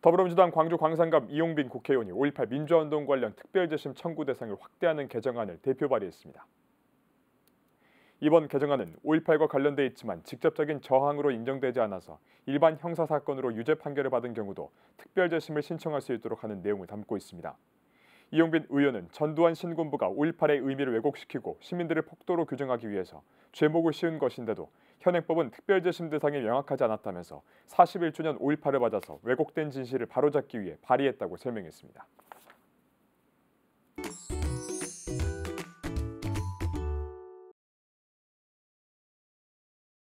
더불어민주당 광주 광산갑 이용빈 국회의원이 5.18 민주화운동 관련 특별재심 청구 대상을 확대하는 개정안을 대표 발의했습니다. 이번 개정안은 5.18과 관련돼 있지만 직접적인 저항으로 인정되지 않아서 일반 형사사건으로 유죄 판결을 받은 경우도 특별재심을 신청할 수 있도록 하는 내용을 담고 있습니다. 이용빈 의원은 전두환 신군부가 5.18의 의미를 왜곡시키고 시민들을 폭도로 규정하기 위해서 죄목을 씌운 것인데도 현행법은 특별재심 대상이 명확하지 않았다면서 41주년 5.18을 맞아서 왜곡된 진실을 바로잡기 위해 발의했다고 설명했습니다.